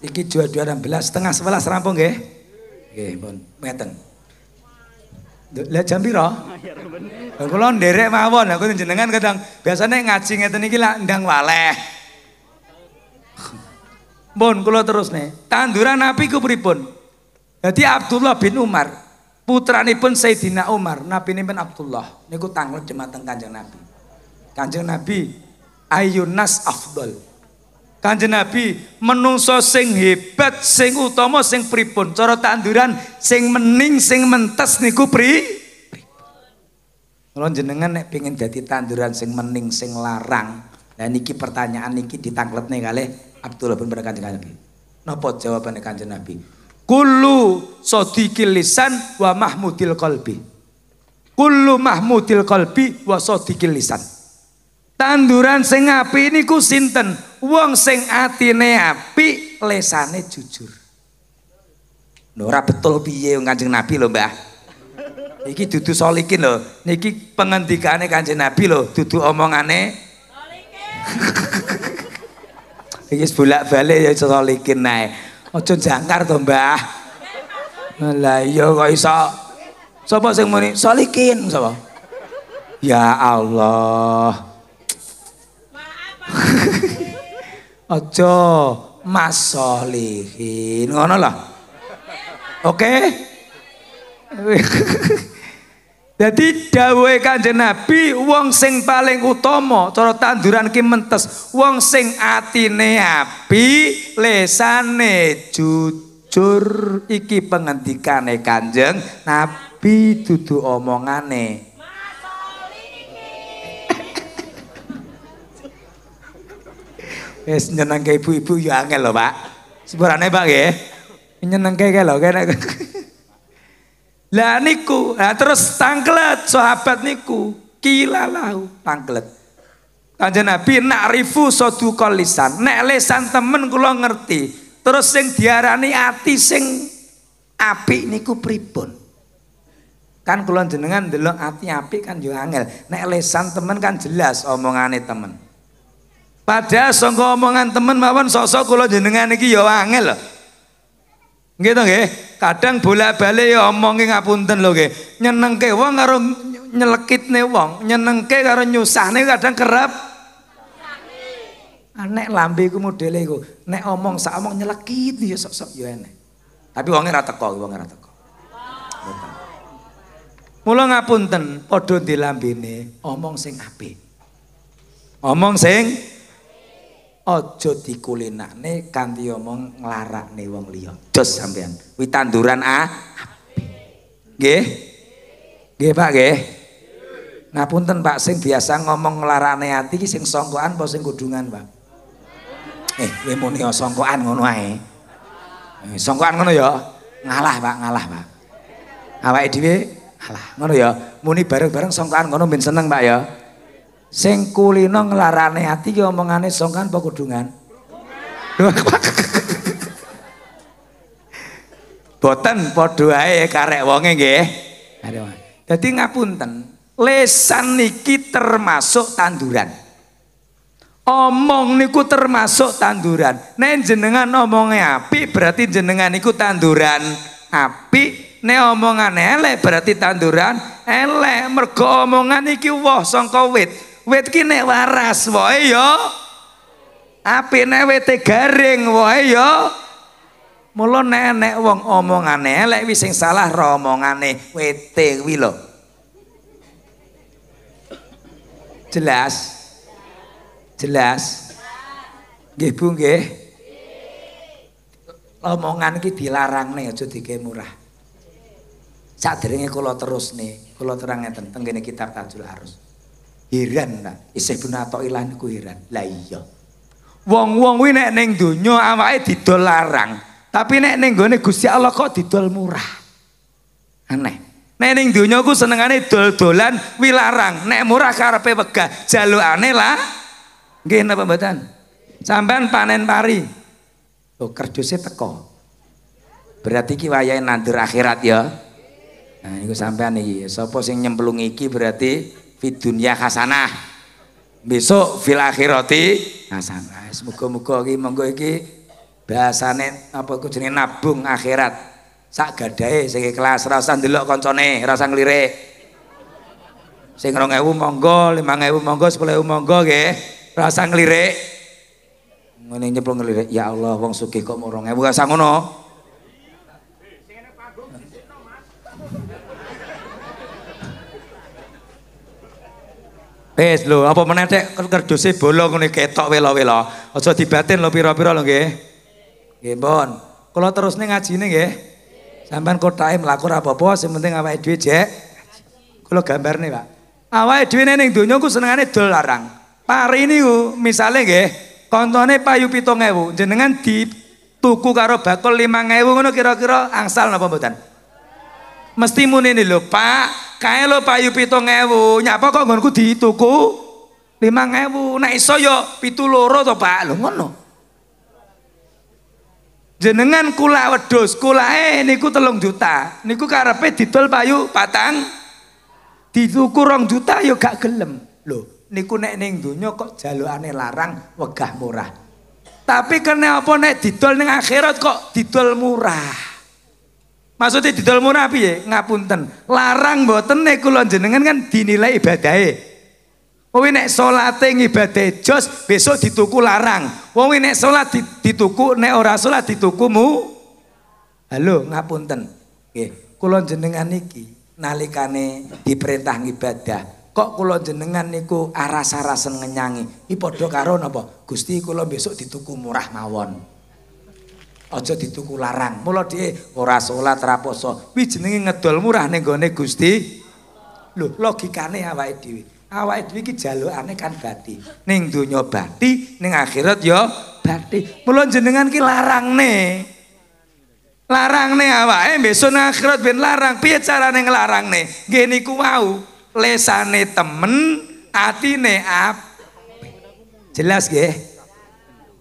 Iki 22.16 setengah 11 rampung nggih? Nggih, pun ngeten. Lihat jam piro? Kula nderek mawon, aku jenengan kadang biasanya ngaji ngeten iki lak ndang waleh. Bon, kula terus nih. Tanduran nabi ku pripun? jadi Abdullah bin Umar, pun Sayyidina Umar, napinipun Abdullah niku tanglet dumateng Kanjeng Nabi. Kanjeng Nabi, ayunas afdal. Kanjeng Nabi, menungso sing hebat, sing utama sing pripun? Cara tanduran sing mening, sing mentes niku pri. Kalau jenengan nek pengen jadi tanduran sing mening, sing larang, dan niki pertanyaan niki nih kalih Abdullah pun Barak Kanjeng Nabi. Napa jawabane Kanjeng Nabi? Kulu sodikil lisan wa mahmudil qalbi. Kulu mahmudil qalbi wa sodikil lisan. Tanduran sing ini ku sinten? Wong sing atine api lesane jujur. Nora betul piye Kanjeng Nabi lho, Mbah. Iki dudu solikin lho. Niki pengendikane Kanjeng Nabi lho, dudu omongane solikin. Iki bolak-balik ya solikin nae. ojo jangkar to, Mbah. Lah iya kok iso. Sapa sing muni solikin sapa? Ya Allah. aja masolihin ngono lah oke Jadi dawuhe Kanjeng Nabi wong sing paling utama cara tanduran ki mentes wong sing atine api lesane jujur iki pengendikane Kanjeng Nabi dudu omongane Wis nyenengke ibu-ibu ya angel lho, Pak. Sebarane, Pak nggih. Nyenengke kayak lho kene. Lah niku, nah, terus tangklet sahabat niku lau tangklet. Kanjeng Nabi rifu sadukal lisan. Nek lesan temen kula ngerti. Terus sing diarani ati sing api niku pripun? Kan kula jenengan ndelok api api kan yo angel. Nek lesan temen kan jelas omongane temen. Padahal sangka omongan temen mawon sosok kula jenengan iki ya angel lho. Nggih to nggih? Kadang bolak-balik ya omongi ngapunten lho nggih. Nyenengke wong karo nyelekitne wong, nyenengke karo nyusahne kadang kerap Aneh ah, lambe iku modele iku. Nek omong sak omong nyelekit ya sok-sok ya enek. Tapi wonge ra teko, wonge ra teko. Mula ngapunten, padha dilambene omong sing apik. Omong sing aja dikulenakne kanthi omong nglarakne wong liya. Jos sampean. tanduran a ah. apik. Nggih? Nggih, Pak, nggih. Ngapunten Pak sing biasa ngomong nglarakne ati iki sing songkoan, apa sing kudungan, Pak? Eh, kowe muni ya songkokan ngono ae. Eh, songkokan ngono ya. Ngalah, Pak, ngalah, Pak. Awake dhewe ngalah. Ngono ya. Muni bareng-bareng songkoan, ngono ben seneng, Pak ya. Sing kulino nglarane ati ki omongane songkan apa kudungan? Boten padha ae karek wonge nggih. Dadi ngapunten, lesan niki termasuk tanduran. Omong niku termasuk tanduran. Nek jenengan omongnya api berarti jenengan niku tanduran api Nek omongan elek berarti tanduran elek mergo omongan iki woh sangka wit. wit ki nek waras wae ya apine wite garing wae ya mulo nek wong omongane elek wis sing salah ro omongane wite kuwi lho jelas jelas nggih Bu nggih omongan ki dilarangne aja dikek murah sadurunge kula terusne kula terang ngeten teng kitab Tajul harus hiran ta. Isih Ibnu Athaillah niku heran. Lah iya. Wong-wong kuwi nek ning donya awake didol larang, tapi nek ning gone Gusti Allah kok didol murah. Aneh. Nek ning donya ku senengane dol-dolan wilarang, nek murah karepe wegah, jalukane lah. Nggih napa mboten? Sampean panen pari. Lho oh, kerduse teko. Berarti iki wayahe nandur akhirat ya. Nah niku sampean iki, sapa sing nyemplung iki berarti fid dunia hasanah besok fil akhirati hasanah semoga-moga iki monggo iki bahasane apa iku jenenge nabung akhirat sak gadahe sing kelas rasa ndelok koncone rasa nglirik sing 2000 monggo 5000 monggo 10000 monggo nggih rasa nglirik ngene nyeplok nglirik ya Allah wong sugih kok mung 2000 rasa ngono Wis lho, apa meneh cek kan kerduse bolong ngene ketok welo-welo. Aja dibatin lho pira-pira lho nggih. Nggih, Mbon. Kula terusne ngajine nggih. Sampeyan kotake mlaku ora apa-apa, sing penting awake dhewe jek. Kula gambarne, Pak. Awake dhewe ning donya ku senengane dol larang. Pari niku misale nggih, kontone payu 7000, jenengan di tuku karo bakul 5000 ngono kira-kira angsal napa mboten? Mesti muni lho, Pak kae lho payu 7000 nyapa kok nggonku dituku 5000 nek iso yo ya 7 loro to Pak lho ngono jenengan kula kula eh niku telung juta niku karepe didol payu patang dituku rong juta yo ya gak gelem lo niku nek ning donya kok jalukane larang wegah murah tapi kena apa nek didol ning akhirat kok didol murah maksudnya didol murah piye ngapunten larang mboten nek kula jenengan kan dinilai ibadah ibadahe wong nek salate ngibadahe jos besok dituku larang wong nek salat dituku nek ora salat dituku mu halo ngapunten nggih kula jenengan iki nalikane diperintah ngibadah kok kula jenengan niku aras-arasen ngenyangi iki padha karo napa Gusti kula besok dituku murah mawon aja dituku larang. Mula dhewe ora salat raposo. Kuwi jenenge ngedol murah ning gone Gusti. Lho, logikane awake dhewe. Awake dhewe iki jalukane kan bati. Ning donya bati, ning akhirat ya bati. Mula jenengan ki larangne. Larangne awake besok akhirat ben larang. Piye carane nglarangne? Nggih niku mau. Lesane temen, atine ap. Jelas nggih?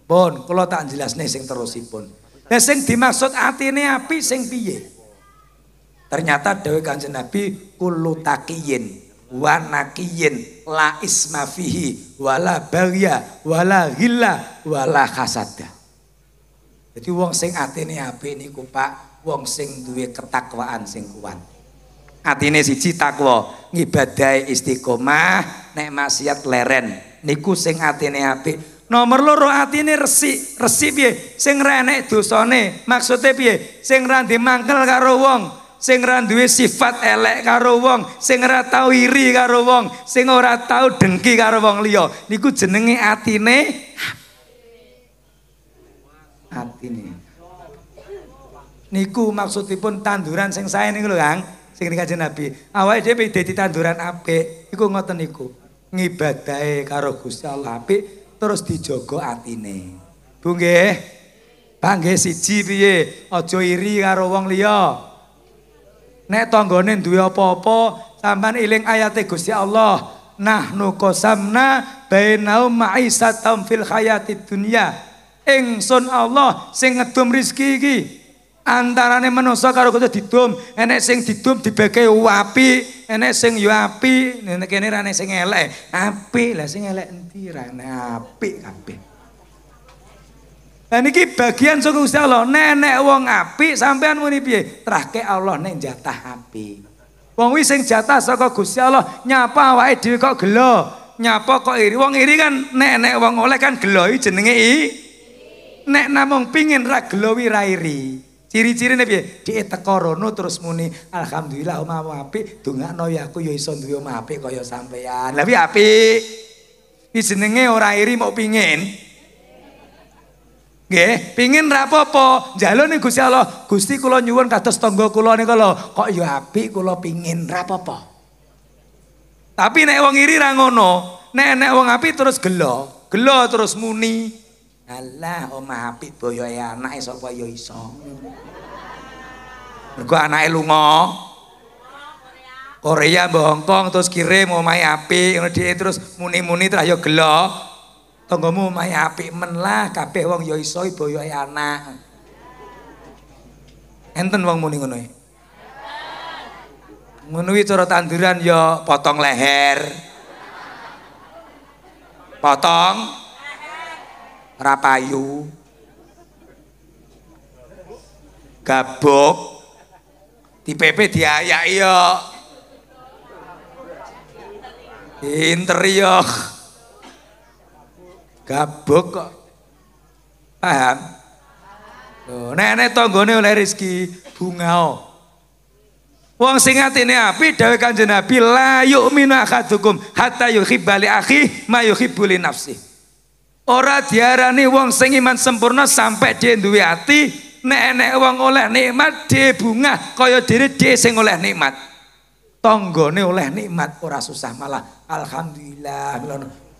Pun, kula tak jelasne sing terusipun. pun. Nah sing dimaksud atine api sing piye? Ternyata dewi Kanjeng Nabi kullu taqiyin wa naqiyin la isma fihi wala bagya wala ghilla wala hasada. Jadi wong sing atine api ini kupak wong sing duwe ketakwaan sing kuat. Atine siji takwa, ngibadahi istiqomah, nek maksiat leren. Niku sing atine api. Nomor loro atine resik, resik piye? Sing renek dosane. Maksude piye? Sing ora dimangkel karo wong, sing ora duwe sifat elek karo wong, sing ora tau iri karo wong, sing ora tau dengki karo wong liya. Niku jenenge atine atine. Niku maksudipun tanduran sing sae niku lho, Kang. Sing dikaji Nabi. Awake dhewe dadi tanduran apik. Iku ngoten niku. Ngibadahe karo Gusti Allah apik. terus dijogo atine. Bu nggih. Bangge siji piye? Aja iri karo wong liya. Nek tanggane duwe apa-apa, sampean eling ayate Gusti Allah. Nahnu qasamna bainahum ma'isatam fil hayatid dunya. Ingsun Allah sing ngedum rezeki iki. antarane manusa karo kudu didum enek sing didum dibeke api enek sing yo api nene kene ra enek sing elek api lah sing elek endi ra nah, api kabeh Nah niki bagian suku Gusti Allah, nenek wong api sampean muni piye? Trahke Allah nek jatah api Wong wis sing jatah saka Gusti Allah nyapa awake dhewe kok gelo, nyapa kok iri. Wong iri kan nenek wong oleh kan gelo jenenge i. Nek namung pingin ra gelo wi ra iri. Ciri-ciri nih biar teko rono terus muni alhamdulillah api apik, dongakno ya aku yo mau api, koyo apik kaya sampean. Lah api Iki jenenge ora iri mau pingin. Oke, pingin rapopo, jalur nih Njaluk Gusti Allah, Gusti kulo nyuwun kados tangga kulo nih kalo kok yo ya api, kulo pingin rapopo. Tapi nek wong iri rangono, nek nek wong api terus gelo, gelo terus muni. Alah omah oh, apik boyoke anake sapa ya iso. Mergo anake lunga Korea mbok Hong terus kirim oh, omah apik ngono dhewe terus muni-muni terus ya gelo. Tanggamu omah apik men lah kabeh wong ya iso boyoke anak. Enten wong muni ngono. Menuhi cara tanduran ya potong leher. Potong rapayu gabok di PP dia ya pinter yo iya. gabok kok paham Loh, nenek tonggone oleh rezeki bunga Wong sing atine api dawuh Kanjeng Nabi la yu'minu akadukum hatta yuhibba akhi ma yuhibbu li nafsihi Ora diarani wong sing iman sempurna sampai dhewe duwe ati, nek enek wong oleh nikmat dhewe bunga kaya dhewe dhewe sing oleh nikmat. Tanggane oleh nikmat ora susah malah alhamdulillah.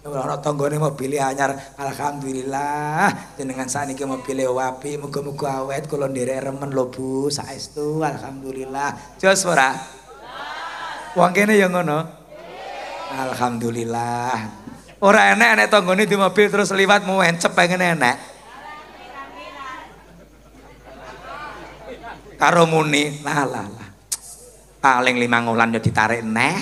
Ora tanggane mobil anyar, alhamdulillah jenengan sakniki mobil wapi, muga-muga awet kula nderek remen lho Bu, saestu alhamdulillah. Jos ora? Wong kene ya ngono. Alhamdulillah. Ora enak tunggu tanggane di mobil terus liwat mau encep pengen enak. Karo muni, lah lah lah. Paling lima ngulan ya ditarik neh.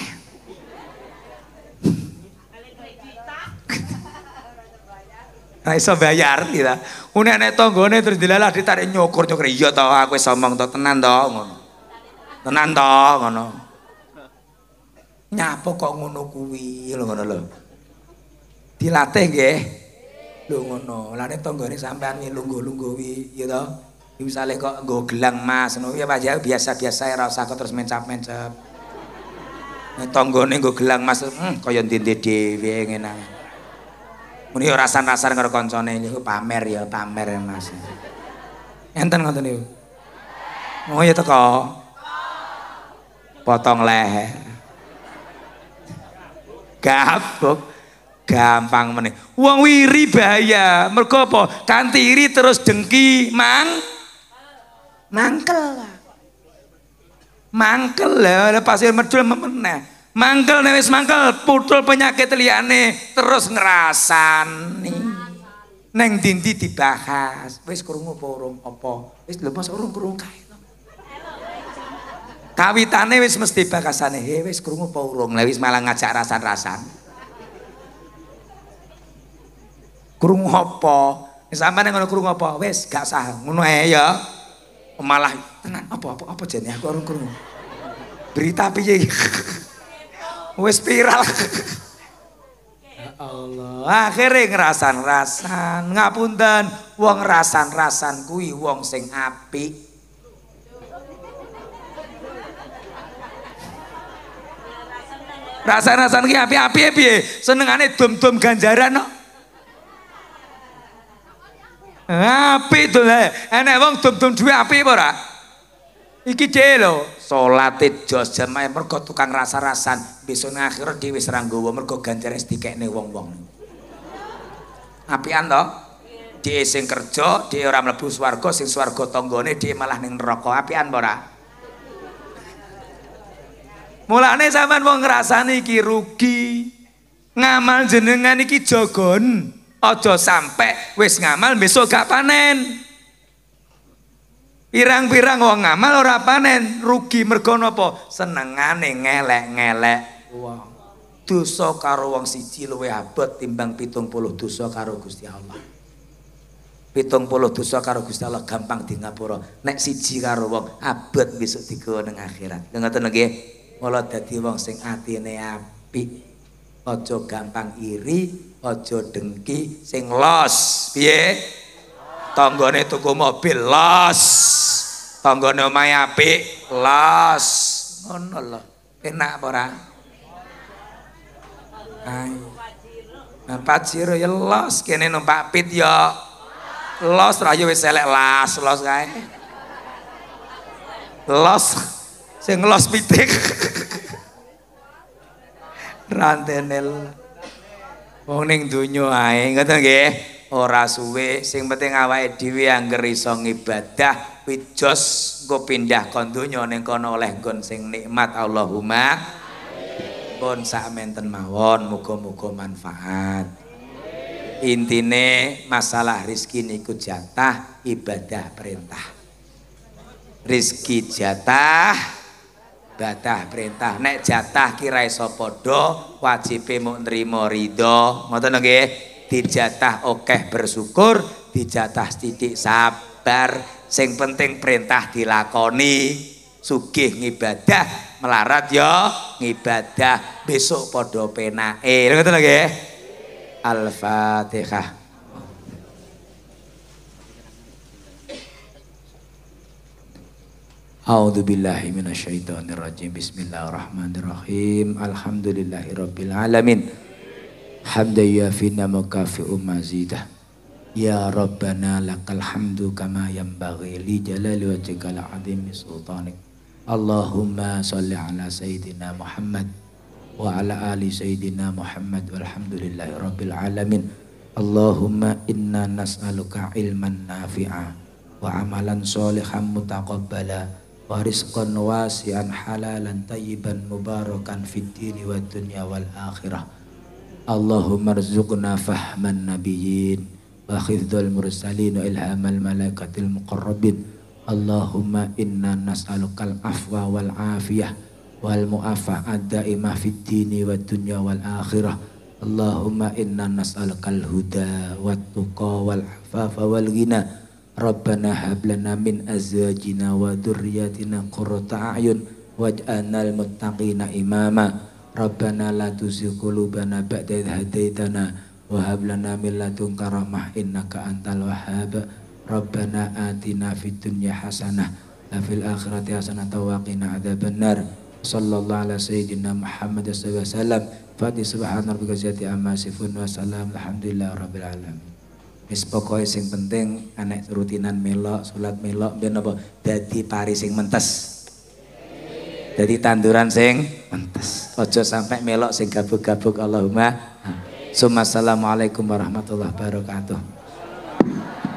Nah iso bayar tidak. Unek tunggu tanggane terus dilalah ditarik nyokur nyokur iya tau aku sombong tau tenan dong, Tenan dong, Nyapa kok ngono kuwi lho ngono lho. Dilatih nggih. Lho ngono. Lah nek tanggane sampean lungguh-lungguh wi, ya to. Iki misale kok nggo gelang Mas ngono ya Mas ya, biasa-biasa ya, ora usah kok terus mencap-mencap. Nek tanggane nggo gelang Mas, hmm, kaya ndinde dhewe ngene. Muni ya rasan-rasan karo koncone niku pamer ya, pamer yang Mas. Enten ngoten niku. Oh ya teko. Potong leher. Gabuk gampang meneh. Wong wiri bahaya. Mergo apa? iri terus dengki mang mangkel. Mangkel lah pasir medul meneh. Mangkel nek wis mangkel putul penyakit liyane terus ngrasani. Neng dindi dibahas. Wis krungu apa urung apa? Wis lho mas urung krungu kae. Kawitane wis mesti bakasane. He wis krungu apa urung? Lah wis malah ngajak rasan-rasan. krungu apa? Sampeyan ngono krungu apa? Wis, gak sah. Ngono ae ya. Malah Tenang. apa apa apa jenenge aku ora krungu. Berita piye? Wis viral. Allah, akhire ngrasan-rasan. Ngapunten, wong rasan-rasan kuwi wong sing apik. Rasa-rasan ki api-api piye? Senengane dom-dom ganjaran kok. Api to le. Enek wong dum-dum duwe api apa ora? Iki dhewe lho, salate jos jamae mergo tukang rasa-rasan, besok nang akhirat dhewe wis ra nggawa mergo ganjare dikekne wong-wong. Apian to? Dhewe sing kerja, dhewe ora mlebu swarga, sing swarga tanggane dhewe malah ning neraka. Apian apa ora? Mulane sampean wong ngrasani iki rugi. Ngamal jenengan iki jogon. Ojo sampai wis ngamal besok gak panen. Pirang-pirang wong ngamal ora panen, rugi mergo napa? Senengane ngelek-ngelek wong. Dosa karo wong siji luwe abot timbang puluh dosa karo Gusti Allah. pitung puluh dosa karo Gusti Allah gampang di ngapura nek siji karo wong abot besok digawa ning akhirat ngoten nggih mula dadi wong sing atine api. Ojo gampang iri aja dengki sing los piye tanggane tuku mobil los tanggane omahe apik los ngono lho enak apa ora Empat jiro ya los kene numpak pit ya los ra yo wis elek las los kae los sing los pitik Rantene tuh wong ning donya ae ngoten nggih ora suwe sing penting awake dhewe angger iso ngibadah wijos engko pindah kon donya ning kono oleh nggon sing nikmat Allahumma pun sakmenten mawon muga-muga manfaat intine masalah rizki niku jatah ibadah perintah rizki jatah batah perintah nek jatah kira iso padha wajibe mu nrimo ridho ngoten nggih dijatah okeh bersyukur dijatah titik sabar sing penting perintah dilakoni sugih ngibadah melarat ya ngibadah besok padha penake ngoten nggih al fatihah A'udzu billahi minasyaitonir rajim. Bismillahirrahmanirrahim. Alhamdulillahirabbil alamin. Hamdan yafina mukafi'u mazidah. Ya Rabbana lakal hamdu kama yanbaghi li jalali wajhikal azim sultanik. Allahumma salli ala sayyidina Muhammad wa ala ali sayyidina Muhammad walhamdulillahi rabbil alamin. Allahumma inna nas'aluka ilman nafi'a wa amalan salihan mutaqabbala warizqan wasi'an halalan tayyiban mubarakan fid dini wad dunya wal akhirah Allahumma rzuqna fahman nabiyyin wa khidhul mursalin wa ilhamal malaikatil muqarrabin Allahumma inna nas'alukal afwa wal afiyah wal mu'afa'at daimah fid dini wad dunya wal akhirah Allahumma inna nas'alukal huda wat tuqa wal afafa wal ghina Rabbana hablana min azwajina wa dhurriyyatina qurrata a'yun waj'alnal muttaqina imama. Rabbana la tuzigh qulubana ba'da idh hadaitana wa hab lana min ladunka rahmah innaka antal wahhab. Rabbana atina fid dunya hasanah wa fil akhirati hasanah wa qina adzabannar. Sallallahu ala sayyidina Muhammad sallallahu alaihi wasallam. Fati subhana rabbika zati amma sifun wa salam alhamdulillah rabbil alamin. Wis pokoke sing penting anek rutinan melok, salat melok ben apa dadi pari sing mentes. jadi tanduran sing mentes. Aja sampai melok sing gabuk-gabuk Allahumma. Assalamualaikum warahmatullahi wabarakatuh.